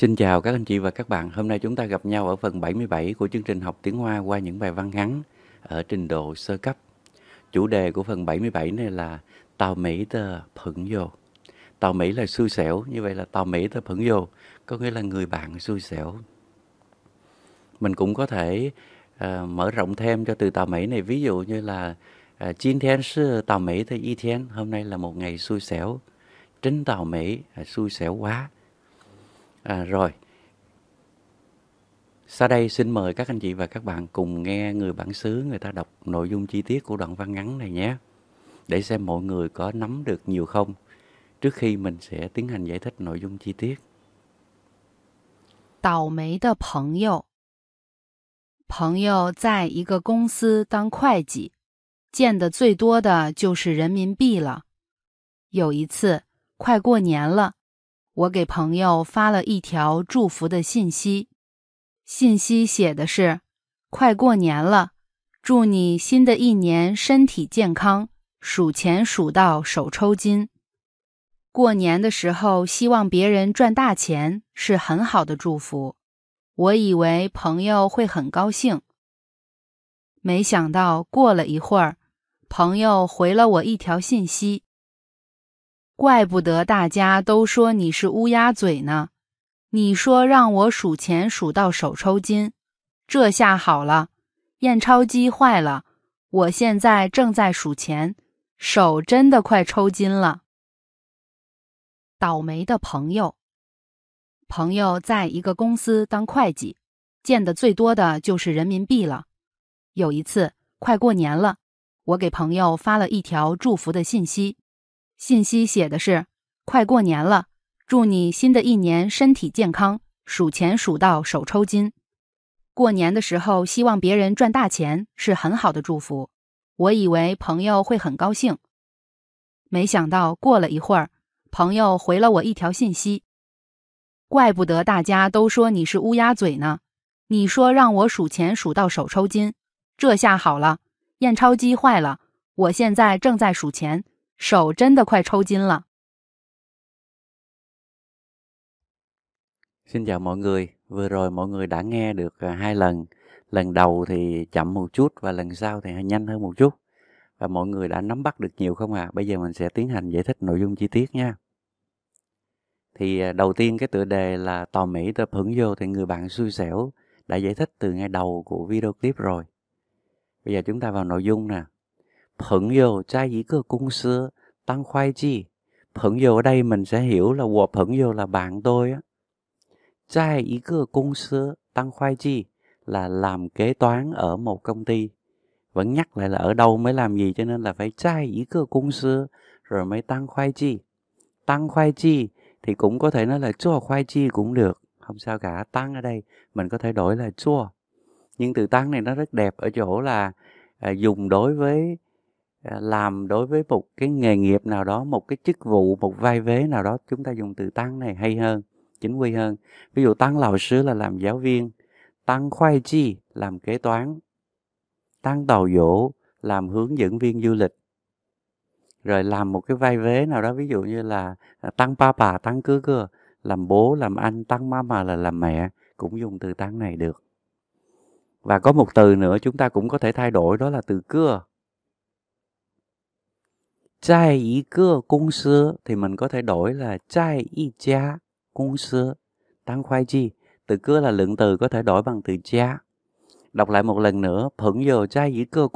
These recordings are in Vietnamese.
Xin chào các anh chị và các bạn. Hôm nay chúng ta gặp nhau ở phần 77 của chương trình học tiếng Hoa qua những bài văn ngắn ở trình độ sơ cấp. Chủ đề của phần 77 này là Tàu Mỹ tờ Phận vô Tàu Mỹ là xui xẻo, như vậy là Tàu Mỹ tờ Phận vô có nghĩa là người bạn xui xẻo. Mình cũng có thể uh, mở rộng thêm cho từ Tàu Mỹ này, ví dụ như là ờ, chín Thiên Sư Tàu Mỹ tờ Y Thiên, hôm nay là một ngày xui xẻo. trên Tàu Mỹ, à, xui xẻo quá À, rồi. Sau đây xin mời các anh chị và các bạn cùng nghe người bản xứ người ta đọc nội dung chi tiết của đoạn văn ngắn này nhé. Để xem mọi người có nắm được nhiều không trước khi mình sẽ tiến hành giải thích nội dung chi tiết. Đào mấy de 朋友朋友在一个公司当会计，见的最多的就是人民币了。有一次，快过年了，我给朋友发了一条祝福的信息，信息写的是：“快过年了，祝你新的一年身体健康，数钱数到手抽筋。”过年的时候，希望别人赚大钱是很好的祝福。我以为朋友会很高兴，没想到过了一会儿，朋友回了我一条信息。怪不得大家都说你是乌鸦嘴呢！你说让我数钱数到手抽筋，这下好了，验钞机坏了，我现在正在数钱，手真的快抽筋了。倒霉的朋友，朋友在一个公司当会计，见的最多的就是人民币了。有一次快过年了，我给朋友发了一条祝福的信息。信息写的是：“快过年了，祝你新的一年身体健康，数钱数到手抽筋。过年的时候希望别人赚大钱是很好的祝福，我以为朋友会很高兴，没想到过了一会儿，朋友回了我一条信息：怪不得大家都说你是乌鸦嘴呢，你说让我数钱数到手抽筋，这下好了，验钞机坏了，我现在正在数钱。”手真的快抽筋了。Xin chào mọi người, vừa rồi mọi người đã nghe được à, hai lần. Lần đầu thì chậm một chút và lần sau thì nhanh hơn một chút. Và mọi người đã nắm bắt được nhiều không ạ? À? Bây giờ mình sẽ tiến hành giải thích nội dung chi tiết nha. Thì à, đầu tiên cái tựa đề là tò Mỹ tôi hứng vô thì người bạn xui xẻo đã giải thích từ ngay đầu của video clip rồi. Bây giờ chúng ta vào nội dung nè. 朋友在一个公司当会计。朋友 ở đây mình sẽ hiểu là là bạn tôi á. Tại một cái công 司 tăng khoai chi là làm kế toán ở một công ty. Vẫn nhắc lại là ở đâu mới làm gì cho nên là phải tại một cái rồi mới tăng khoai chi. Tăng khoai chi thì cũng có thể nói là chua khoai chi cũng được. Không sao cả, tăng ở đây mình có thể đổi là chua. Nhưng từ tăng này nó rất đẹp ở chỗ là à, dùng đối với Ờ, làm đối với một cái nghề nghiệp nào đó một cái chức vụ một vai vế nào đó chúng ta dùng từ tăng này hay hơn chính quy hơn ví dụ tăng lão sư là làm giáo viên tăng khoai chi làm kế toán tăng tàu dỗ làm hướng dẫn viên du lịch rồi làm một cái vai vế nào đó ví dụ như là ờ, tăng ba bà tăng cứ cơ làm bố làm anh tăng ma mà là làm mẹ cũng dùng từ tăng này được và có một từ nữa chúng ta cũng có thể thay đổi đó là từ cưa 在一个公司 thì mình có thể đổi là 在一家公司当会计 từ cứ là lượng từ có thể đổi bằng từ cha. Đọc lại một lần nữa, phẫn dầu cha dĩ cơ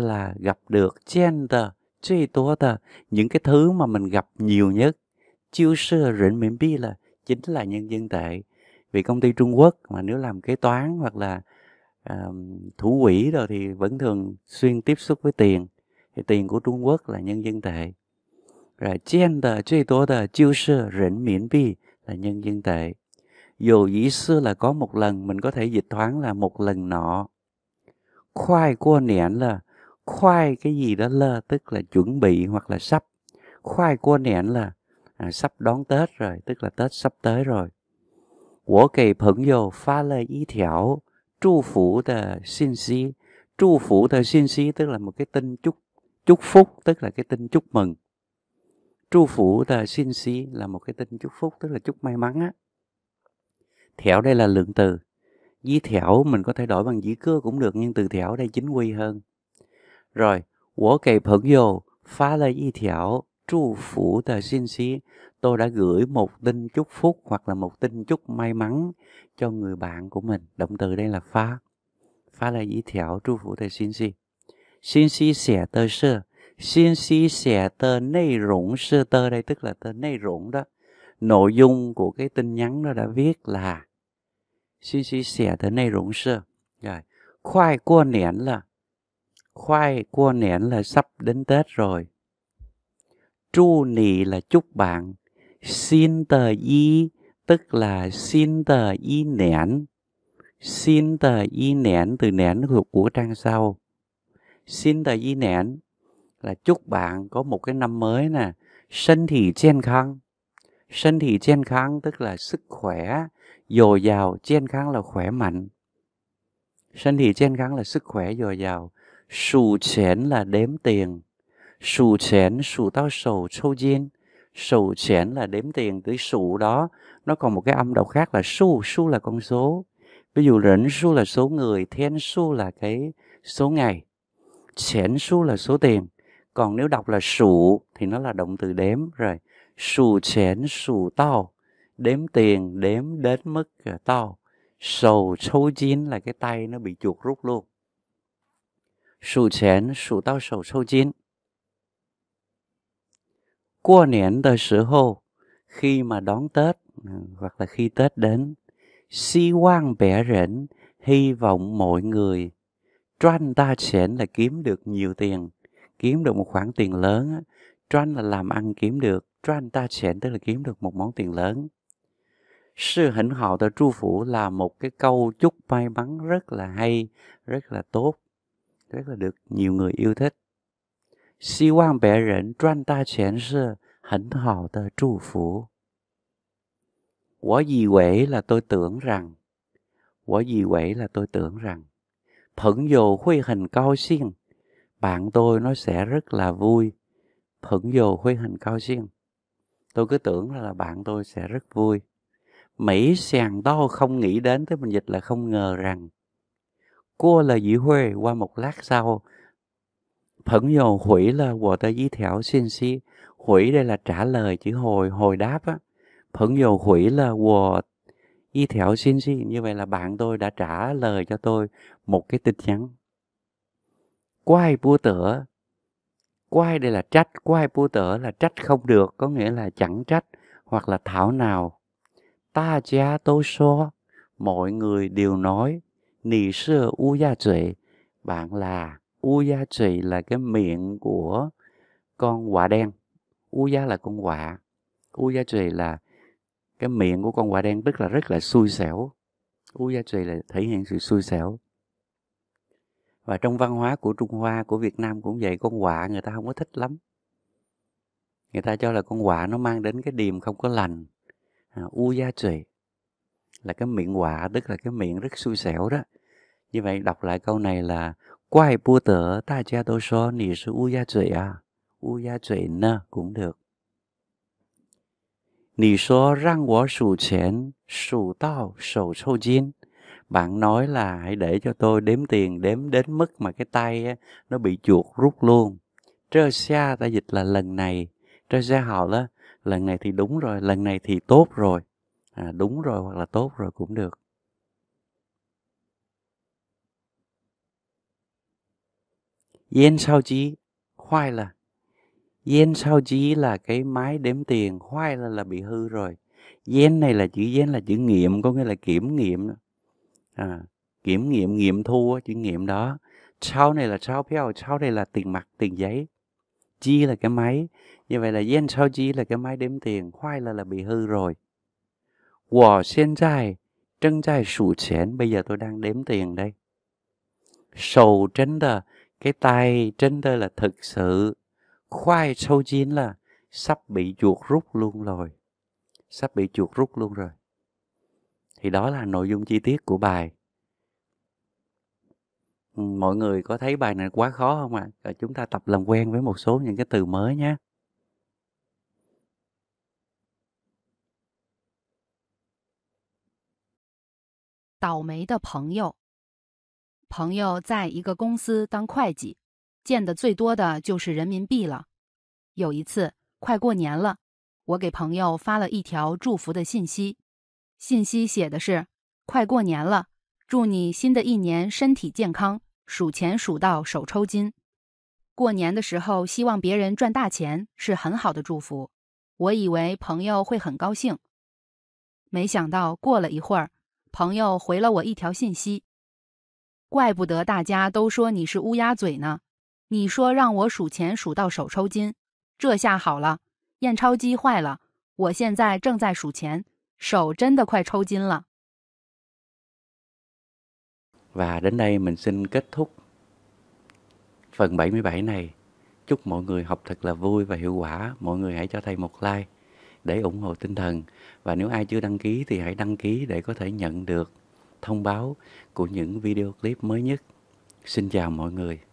là gặp được, chen Những cái thứ mà mình gặp nhiều nhất. là chính là nhân dân tệ vì công ty Trung Quốc mà nếu làm kế toán hoặc là uh, thủ quỹ rồi thì vẫn thường xuyên tiếp xúc với tiền thì tiền của Trung Quốc là nhân dân tệ rồi chen tờ truy tố tờ chiêu sư rỉnh miễn bi là nhân dân tệ dù dĩ xưa là có một lần mình có thể dịch thoáng là một lần nọ khoai của nẻn là khoai cái gì đó lơ tức là chuẩn bị hoặc là sắp khoai của nẻn là à, sắp đón tết rồi tức là tết sắp tới rồi 我给朋友发了一条祝福的信息，祝福的信息 tức là một cái tin chúc chúc phúc tức là cái tin chúc mừng. Chu phủ tờ xin xí là một cái tin chúc phúc tức là chúc may mắn á. Thẻo đây là lượng từ. Dí thẻo mình có thể đổi bằng dí cưa cũng được nhưng từ thẻo đây chính quy hơn. Rồi, của kề phẫn dồ phá lê y thẻo 祝福的信息. Tôi đã gửi một tin chúc phúc hoặc là một tin chúc may mắn cho người bạn của mình. Động từ đây là phá. Phá là ý thiểu 祝福的信息. Xin xí xẻ tơ sơ. Xin xí xẻ tơ 内容 sơ tơ đây tức là tơ 内容 đó. Nội dung của cái tin nhắn nó đã viết là xin xí xẻ tờ tơ 内容 sơ. Rồi. Khoai cua nén là khoai cua nén là sắp đến Tết rồi Chu nị là chúc bạn. Xin tờ y tức là xin tờ y nén. Xin tờ y nén từ nén thuộc của trang sau. Xin tờ y nén là chúc bạn có một cái năm mới nè. Sân thị chen khăng. Sân thị chen khăng tức là sức khỏe, dồi dào, chen khăng là khỏe mạnh. Sân thị chen khăng là sức khỏe dồi dào. Sù chén là đếm tiền. Sù chén, sù tao sầu sâu diên. Sù chén là đếm tiền tới sù đó. Nó còn một cái âm đọc khác là su, su là con số. Ví dụ rỉnh su là số người, thiên su là cái số ngày. Chén su là số tiền. Còn nếu đọc là sụ thì nó là động từ đếm rồi. Sù chén, sù tao. Đếm tiền, đếm đến mức à, tao. Sầu sâu chín là cái tay nó bị chuột rút luôn. Sù chén, sù tao sầu sâu chín 过年的时候 khi mà đón Tết ừ, hoặc là khi Tết đến hy vọng bé rỉnh hy vọng mọi người tranh ta sẽ là kiếm được nhiều tiền kiếm được một khoản tiền lớn tranh là làm ăn kiếm được tranh ta sẽ tức là kiếm được một món tiền lớn sự hỉnh hậu từ tru phủ là một cái câu chúc may mắn rất là hay rất là tốt rất là được nhiều người yêu thích 希望别人赚大钱是很好的祝福。我以为 là tôi tưởng rằng, 我以为 là tôi tưởng rằng, Phẫn dầu huy hình cao xiên, bạn tôi nó sẽ rất là vui. Phẫn dầu huy hình cao xiên. Tôi cứ tưởng là bạn tôi sẽ rất vui. Mỹ sàng đau không nghĩ đến, tới mình dịch là không ngờ rằng. Cô là dĩ huê qua một lát sau 朋友 hủy đây là trả lời chữ hồi hồi đáp á 朋友回了我 y theo như vậy là bạn tôi đã trả lời cho tôi một cái tin nhắn quay bua tửa quay đây là trách quay bua tửa là trách không được có nghĩa là chẳng trách hoặc là thảo nào ta cha tô so mọi người đều nói nì sư u gia tuệ bạn là Uya trì là cái miệng của con quả đen. Uya là con quả. Uya trì là cái miệng của con quả đen tức là rất là xui xẻo. Uya trì là thể hiện sự xui xẻo. Và trong văn hóa của Trung Hoa, của Việt Nam cũng vậy, con quả người ta không có thích lắm. Người ta cho là con quả nó mang đến cái điềm không có lành. À, Uya trì là cái miệng quả, tức là cái miệng rất xui xẻo đó. Như vậy đọc lại câu này là Quài Bạn nói là hãy để cho tôi đếm tiền, đếm đến mức mà cái tay á, nó bị chuột rút luôn. Trơ xa ta dịch là lần này, trơ xa họ đó, lần này thì đúng rồi, lần này thì tốt rồi. À, đúng rồi hoặc là tốt rồi cũng được. Yên sao chí khoai là Yên sao chí là cái máy đếm tiền khoai là là bị hư rồi Yên này là chữ yên là chữ nghiệm có nghĩa là kiểm nghiệm à, kiểm nghiệm nghiệm thu chữ nghiệm đó sau này là sao phiếu sau này là tiền mặt tiền giấy chi là cái máy như vậy là yên sao chi là cái máy đếm tiền khoai là là bị hư rồi Wow, hiện tại trân trai sủ chén bây giờ tôi đang đếm tiền đây sầu trấn là cái tay trên đây là thực sự khoai sâu chín là sắp bị chuột rút luôn rồi sắp bị chuột rút luôn rồi thì đó là nội dung chi tiết của bài mọi người có thấy bài này quá khó không ạ à? chúng ta tập làm quen với một số những cái từ mới nhé Tào mấy 朋友在一个公司当会计，见的最多的就是人民币了。有一次快过年了，我给朋友发了一条祝福的信息，信息写的是：“快过年了，祝你新的一年身体健康，数钱数到手抽筋。”过年的时候希望别人赚大钱是很好的祝福，我以为朋友会很高兴，没想到过了一会儿，朋友回了我一条信息。怪不得大家都说你是乌鸦嘴呢。你说让我数钱数到手抽筋，这下好了，验钞机坏了，我现在正在数钱，手真的快抽筋了。Và đến đây mình xin kết thúc phần 77 này. Chúc mọi người học thật là vui và hiệu quả. Mọi người hãy cho thầy một like để ủng hộ tinh thần. Và nếu ai chưa đăng ký thì hãy đăng ký để có thể nhận được thông báo của những video clip mới nhất. Xin chào mọi người.